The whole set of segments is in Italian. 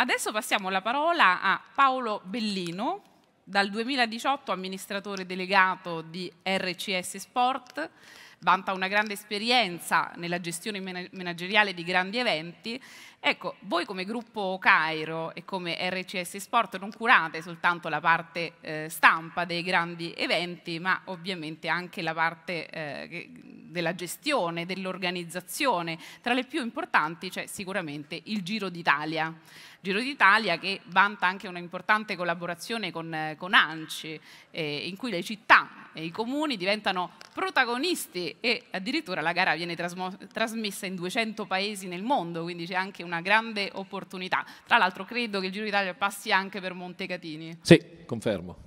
Adesso passiamo la parola a Paolo Bellino, dal 2018 amministratore delegato di RCS Sport, vanta una grande esperienza nella gestione manageriale di grandi eventi. Ecco, voi come gruppo Cairo e come RCS Sport non curate soltanto la parte eh, stampa dei grandi eventi, ma ovviamente anche la parte eh, della gestione, dell'organizzazione. Tra le più importanti c'è sicuramente il Giro d'Italia. Giro d'Italia che vanta anche un'importante collaborazione con, con ANCI, eh, in cui le città e i comuni diventano protagonisti e addirittura la gara viene trasmessa in 200 paesi nel mondo, quindi c'è anche una grande opportunità. Tra l'altro credo che il Giro d'Italia passi anche per Montecatini. Sì, confermo.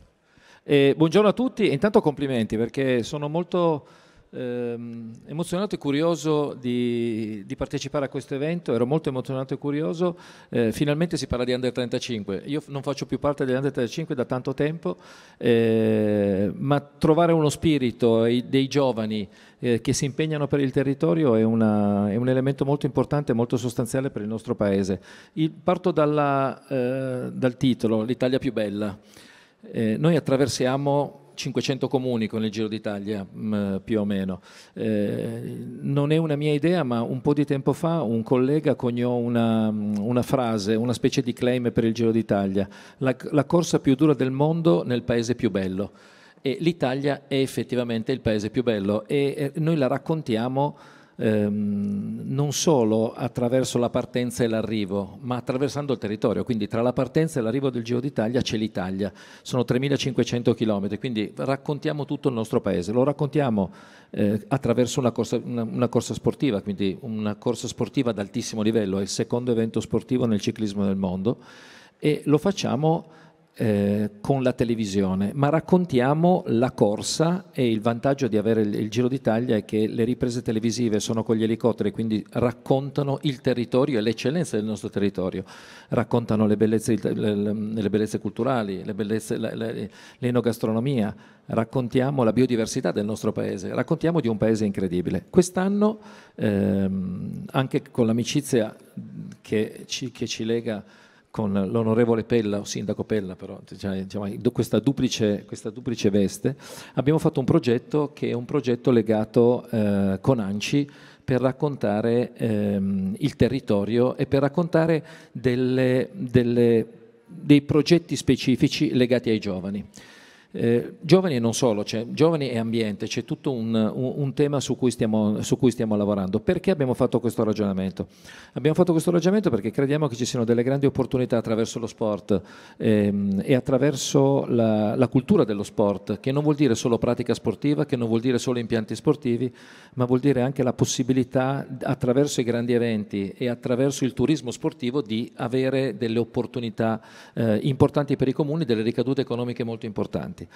Eh, buongiorno a tutti, intanto complimenti perché sono molto ehm, emozionato e curioso di, di, partecipare a questo evento, ero molto emozionato e curioso, eh, finalmente si parla di Under 35, io non faccio più parte degli Under 35 da tanto tempo, eh, ma trovare uno spirito dei giovani eh, che si impegnano per il territorio è, una, è un elemento molto importante e molto sostanziale per il nostro Paese. Il, parto dalla, eh, dal titolo, l'Italia più bella. Eh, noi attraversiamo 500 comuni con il Giro d'Italia mm, più o meno. Eh, non è una mia idea, ma un po' di tempo fa un collega coniò una, mm, una frase, una specie di claim per il Giro d'Italia, la, la corsa più dura del mondo nel paese più bello. E l'Italia è effettivamente il paese più bello e noi la raccontiamo ehm, non solo attraverso la partenza e l'arrivo, ma attraversando il territorio. Quindi tra la partenza e l'arrivo del Giro d'Italia c'è l'Italia, sono 3.500 km, quindi raccontiamo tutto il nostro paese, lo raccontiamo eh, attraverso una corsa, una, una corsa sportiva, quindi una corsa sportiva ad altissimo livello, è il secondo evento sportivo nel ciclismo del mondo e lo facciamo eh, con la televisione, ma raccontiamo la corsa e il vantaggio di avere il, il Giro d'Italia è che le riprese televisive sono con gli elicotteri, quindi raccontano il territorio e le eccellenze del nostro territorio, raccontano le bellezze, le, le bellezze culturali, le bellezze, l'enogastronomia, raccontiamo la biodiversità del nostro paese, raccontiamo di un paese incredibile. Quest'anno, ehm, anche con l'amicizia che ci, che ci lega con l'onorevole Pella, o sindaco Pella, però diciamo, diciamo questa, duplice, questa, duplice, veste, abbiamo fatto un progetto che è un progetto legato eh, con ANCI per raccontare ehm, il territorio e per raccontare delle, delle, dei progetti specifici legati ai giovani. Eh, giovani e non solo, cioè, giovani e ambiente, c'è tutto un, un, un tema su cui, stiamo, su cui, stiamo, lavorando. Perché abbiamo fatto questo ragionamento? Abbiamo fatto questo ragionamento perché crediamo che ci siano delle grandi opportunità attraverso lo sport ehm, e attraverso la, la, cultura dello sport, che non vuol dire solo pratica sportiva, che non vuol dire solo impianti sportivi, ma vuol dire anche la possibilità attraverso i grandi eventi e attraverso il turismo sportivo di avere delle opportunità eh, importanti per i comuni, delle ricadute economiche molto importanti avanti.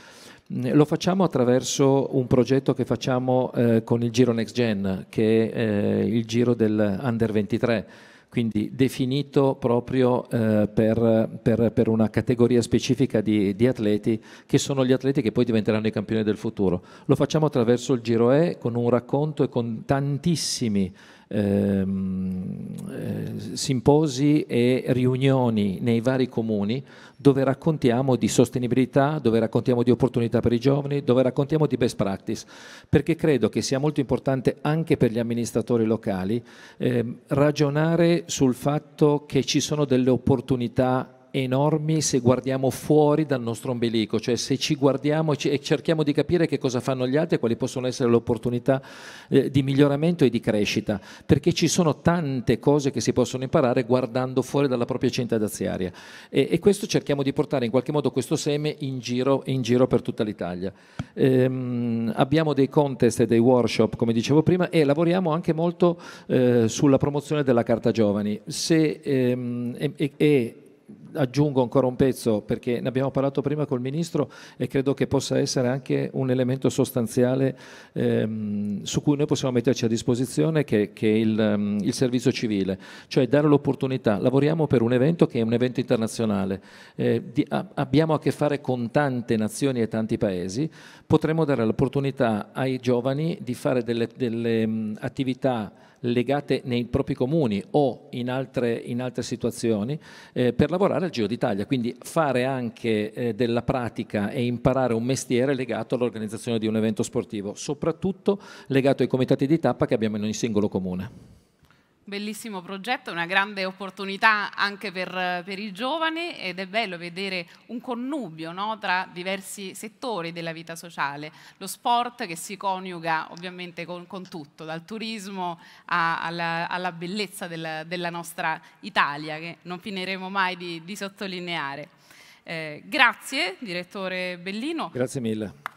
Mm, lo facciamo attraverso un progetto che facciamo eh, con il Giro Next Gen, che è eh, il Giro del Under 23 quindi definito proprio eh, per, per, per, una categoria specifica di, di, atleti che sono gli atleti che poi diventeranno i campioni del futuro. Lo facciamo attraverso il Giro E con un racconto e con tantissimi ehm, eh, simposi e riunioni nei vari comuni dove raccontiamo di sostenibilità, dove raccontiamo di opportunità per i giovani, dove raccontiamo di best practice, perché credo che sia molto importante anche per gli amministratori locali ehm, ragionare sul fatto che ci sono delle opportunità enormi se guardiamo fuori dal nostro ombelico, cioè se ci guardiamo e cerchiamo di capire che cosa fanno gli altri e quali possono essere le opportunità eh, di miglioramento e di crescita, perché ci sono tante cose che si possono imparare guardando fuori dalla propria cinta d'aziaria e, e questo cerchiamo di portare in qualche modo questo seme in giro, in giro per tutta l'Italia. Ehm, abbiamo dei contest e dei workshop, come dicevo prima, e lavoriamo anche molto eh, sulla promozione della carta giovani. Se, ehm, e, e, aggiungo ancora un pezzo perché ne abbiamo parlato prima col Ministro e credo che possa essere anche un elemento sostanziale ehm, su cui noi possiamo metterci a disposizione che, che il, um, il, servizio civile, cioè dare l'opportunità. Lavoriamo per un evento che è un evento internazionale, eh, di, a, abbiamo a che fare con tante nazioni e tanti paesi, potremmo dare l'opportunità ai giovani di fare delle, delle um, attività legate nei propri comuni o in altre, in altre situazioni eh, per lavorare al Giro d'Italia, quindi fare anche eh, della pratica e imparare un mestiere legato all'organizzazione di un evento sportivo, soprattutto legato ai comitati di tappa che abbiamo in ogni singolo comune. Bellissimo progetto, una grande opportunità anche per, per, i giovani ed è bello vedere un connubio no, tra diversi settori della vita sociale, lo sport che si coniuga ovviamente con, con tutto, dal turismo a, alla, alla, bellezza della, della, nostra Italia che non finiremo mai di, di sottolineare. Eh, grazie direttore Bellino. Grazie mille.